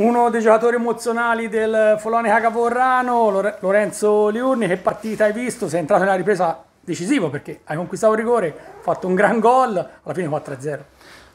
Uno dei giocatori emozionali del Folone Cavorrano, Lorenzo Liurni, che partita hai visto? Sei entrato nella ripresa decisivo perché hai conquistato il rigore, fatto un gran gol, alla fine 4-0.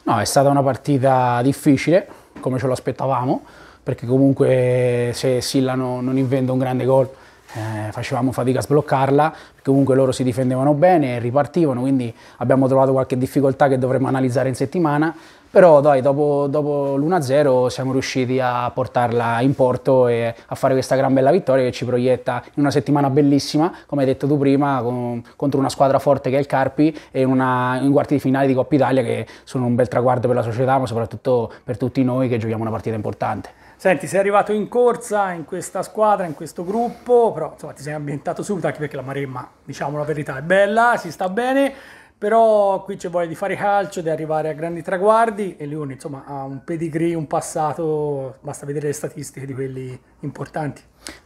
No, è stata una partita difficile, come ce lo aspettavamo, perché comunque se Silla non inventa un grande gol eh, facevamo fatica a sbloccarla, perché comunque loro si difendevano bene e ripartivano, quindi abbiamo trovato qualche difficoltà che dovremmo analizzare in settimana, però dai, dopo, dopo l'1-0 siamo riusciti a portarla in porto e a fare questa gran bella vittoria che ci proietta in una settimana bellissima, come hai detto tu prima, con, contro una squadra forte che è il Carpi e una, in quarti di finale di Coppa Italia che sono un bel traguardo per la società, ma soprattutto per tutti noi che giochiamo una partita importante. Senti, sei arrivato in corsa in questa squadra, in questo gruppo, però insomma, ti sei ambientato subito anche perché la Maremma, diciamo la verità, è bella, si sta bene, però qui c'è voglia di fare calcio, di arrivare a grandi traguardi e Leone insomma ha un pedigree, un passato, basta vedere le statistiche di quelli importanti.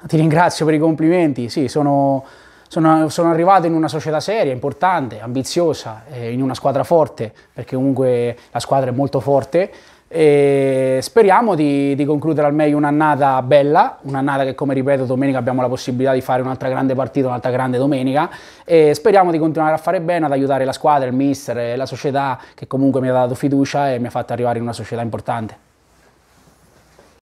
Ti ringrazio per i complimenti, sì, sono, sono, sono arrivato in una società seria, importante, ambiziosa, eh, in una squadra forte, perché comunque la squadra è molto forte e speriamo di, di, concludere al meglio un'annata bella, un'annata che come ripeto domenica abbiamo la possibilità di fare un'altra grande partita, un'altra grande domenica e speriamo di continuare a fare bene, ad aiutare la squadra, il mister, e la società che comunque mi ha dato fiducia e mi ha fatto arrivare in una società importante.